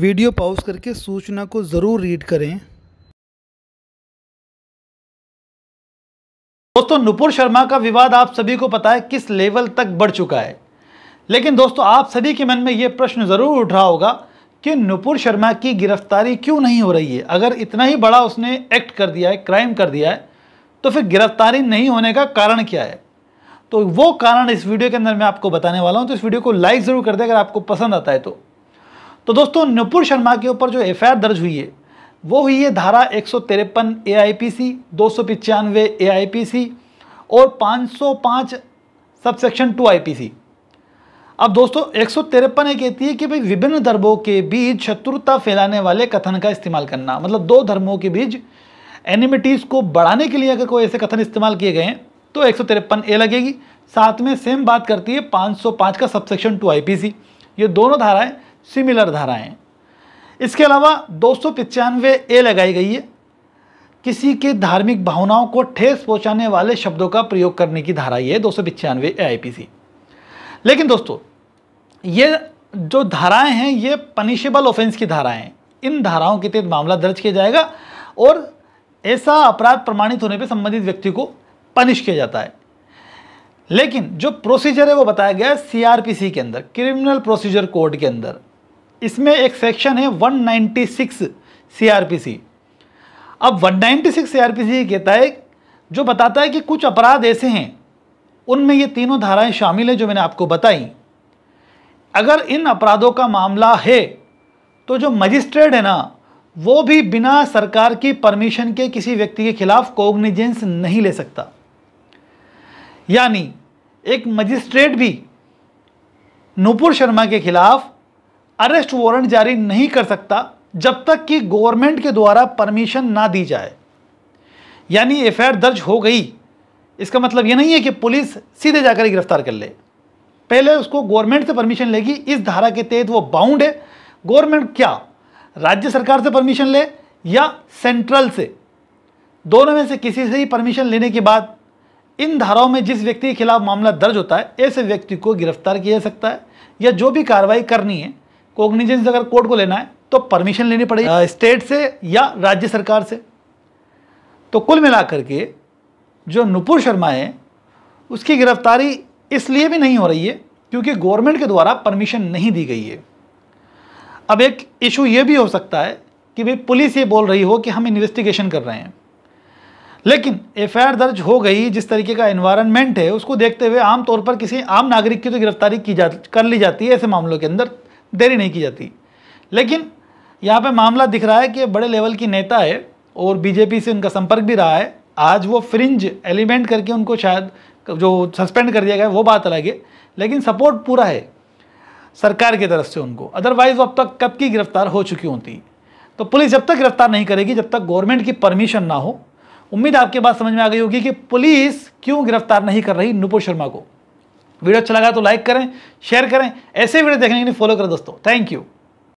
video pause करके सूचना को ज़रूर रीड करें दोस्तों नुपुर शर्मा का विवाद आप सभी को पता है किस लेवल तक बढ़ चुका है लेकिन दोस्तों आप सभी के मन में यह प्रश्न ज़रूर उठ रहा होगा कि नुपुर शर्मा की गिरफ्तारी क्यों नहीं हो रही है अगर इतना ही बड़ा उसने एक्ट कर दिया है क्राइम कर दिया है तो फिर गिरफ्तारी नहीं होने का कारण क्या है तो वो कारण इस वीडियो के अंदर मैं आपको बताने वाला हूँ तो इस वीडियो को लाइक ज़रूर कर दे अगर आपको पसंद आता है तो तो दोस्तों नुपुर शर्मा के ऊपर जो एफ दर्ज हुई है वो हुई है धारा एक सौ तिरपन ए आई पी सी दो सौ पचानवे ए आई पी सी और पाँच सौ पाँच subsection two I P C अब दोस्तों एक सौ तिरपन ये कहती है कि भाई विभिन्न धर्मों के बीच शत्रुता फैलाने वाले कथन का इस्तेमाल करना मतलब दो धर्मों के बीच एनिमिटीज़ को बढ़ाने के लिए अगर कोई ऐसे कथन इस्तेमाल किए गए हैं तो एक सौ तिरपन ए लगेगी साथ में सेम बात करती है पाँच का सबसेक्शन टू सी ये दोनों धाराएँ सिमिलर धाराएं इसके अलावा दो ए लगाई गई है किसी के धार्मिक भावनाओं को ठेस पहुंचाने वाले शब्दों का प्रयोग करने की धारा ये दो सौ पचानवे ए लेकिन दोस्तों ये जो धाराएं हैं ये पनिशेबल ऑफेंस की धाराएं हैं इन धाराओं के तहत मामला दर्ज किया जाएगा और ऐसा अपराध प्रमाणित होने पर संबंधित व्यक्ति को पनिश किया जाता है लेकिन जो प्रोसीजर है वो बताया गया है सी के अंदर क्रिमिनल प्रोसीजर कोड के अंदर इसमें एक सेक्शन है 196 सीआरपीसी अब 196 सीआरपीसी कहता है जो बताता है कि कुछ अपराध ऐसे हैं उनमें ये तीनों धाराएं शामिल हैं जो मैंने आपको बताई अगर इन अपराधों का मामला है तो जो मजिस्ट्रेट है ना वो भी बिना सरकार की परमिशन के किसी व्यक्ति के खिलाफ कोग्निजेंस नहीं ले सकता यानी एक मजिस्ट्रेट भी नूपुर शर्मा के खिलाफ अरेस्ट वारंट जारी नहीं कर सकता जब तक कि गवर्नमेंट के द्वारा परमिशन ना दी जाए यानी एफ दर्ज हो गई इसका मतलब ये नहीं है कि पुलिस सीधे जाकर गिरफ्तार कर ले पहले उसको गवर्नमेंट से परमिशन लेगी इस धारा के तहत वो बाउंड है गवर्नमेंट क्या राज्य सरकार से परमिशन ले या सेंट्रल से दोनों में से किसी से ही परमिशन लेने के बाद इन धाराओं में जिस व्यक्ति के खिलाफ मामला दर्ज होता है ऐसे व्यक्ति को गिरफ्तार किया जा सकता है या जो भी कार्रवाई करनी है कोग्निजेंस अगर कोर्ट को लेना है तो परमिशन लेनी पड़ेगी स्टेट से या राज्य सरकार से तो कुल मिलाकर के जो नुपुर शर्मा है उसकी गिरफ्तारी इसलिए भी नहीं हो रही है क्योंकि गवर्नमेंट के द्वारा परमिशन नहीं दी गई है अब एक इशू ये भी हो सकता है कि भाई पुलिस ये बोल रही हो कि हम इन्वेस्टिगेशन कर रहे हैं लेकिन एफ दर्ज हो गई जिस तरीके का इन्वायरमेंट है उसको देखते हुए आमतौर पर किसी आम नागरिक की तो गिरफ्तारी की जा कर ली जाती है ऐसे मामलों के अंदर देरी नहीं की जाती लेकिन यहाँ पे मामला दिख रहा है कि बड़े लेवल की नेता है और बीजेपी से उनका संपर्क भी रहा है आज वो फ्रिंज एलिमेंट करके उनको शायद जो सस्पेंड कर दिया गया वो बात अलग है लेकिन सपोर्ट पूरा है सरकार की तरफ से उनको अदरवाइज वो अब तक कब की गिरफ्तार हो चुकी होती तो पुलिस जब तक गिरफ्तार नहीं करेगी जब तक गवर्नमेंट की परमिशन ना हो उम्मीद आपके बात समझ में आ गई होगी कि पुलिस क्यों गिरफ्तार नहीं कर रही नुपुर शर्मा को वीडियो अच्छा लगा तो लाइक करें शेयर करें ऐसे वीडियो देखने के लिए फॉलो करें दोस्तों थैंक यू